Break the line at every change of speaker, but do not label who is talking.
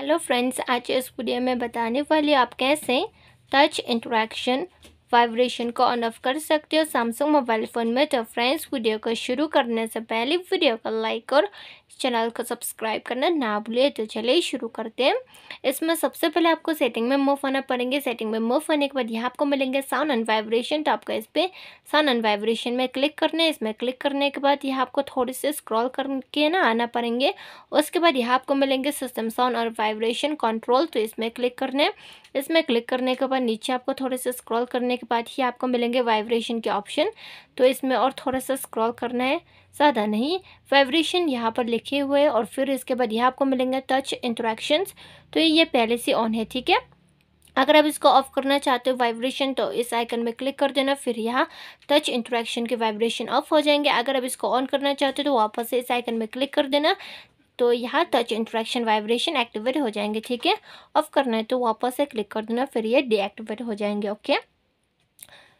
hello friends आज इस video में बताने वाली आप कैसे टच इंट्रैक्शन वाइब्रेशन को ऑन ऑफ कर सकते हो सैमसंग मोबाइल फ़ोन में तो फ्रेंड्स वीडियो को शुरू करने से पहले वीडियो को लाइक और चैनल को सब्सक्राइब करना ना भूले तो चलिए शुरू करते हैं इसमें सबसे पहले आपको सेटिंग में मूव होना पड़ेंगे सेटिंग में मूव होने के बाद यहाँ आपको मिलेंगे साउंड एंड वाइब्रेशन तो आपको इस पर साउंड एंड वाइब्रेशन में क्लिक करना है इसमें क्लिक करने के बाद यहाँ आपको थोड़े से स्क्रॉल करके ना आना पड़ेंगे उसके बाद यहाँ आपको मिलेंगे सिस्टम साउंड और वाइब्रेशन कंट्रोल तो इसमें क्लिक करना है इसमें क्लिक करने के बाद नीचे आपको थोड़े से स्क्रॉल करने के बाद ही आपको मिलेंगे वाइब्रेशन के ऑप्शन तो इसमें और थोड़ा सा स्क्रॉल करना है ज़्यादा नहीं वाइब्रेशन यहाँ पर लिखे हुए और फिर इसके बाद यहाँ आपको मिलेंगे टच इंट्रैक्शंस तो ये पहले से ऑन है ठीक है अगर आप इसको ऑफ करना चाहते हो वाइब्रेशन तो इस आइकन में क्लिक कर देना फिर यहाँ टच इंट्रैक्शन के वाइब्रेशन ऑफ हो जाएंगे अगर आप इसको ऑन करना चाहते हो तो वापस से इस आइकन में क्लिक कर देना तो यहाँ टच इंट्रैक्शन वाइब्रेशन एक्टिवेट हो जाएंगे ठीक है ऑफ करना है तो वापस से क्लिक कर देना फिर ये डीएक्टिवेट हो जाएंगे ओके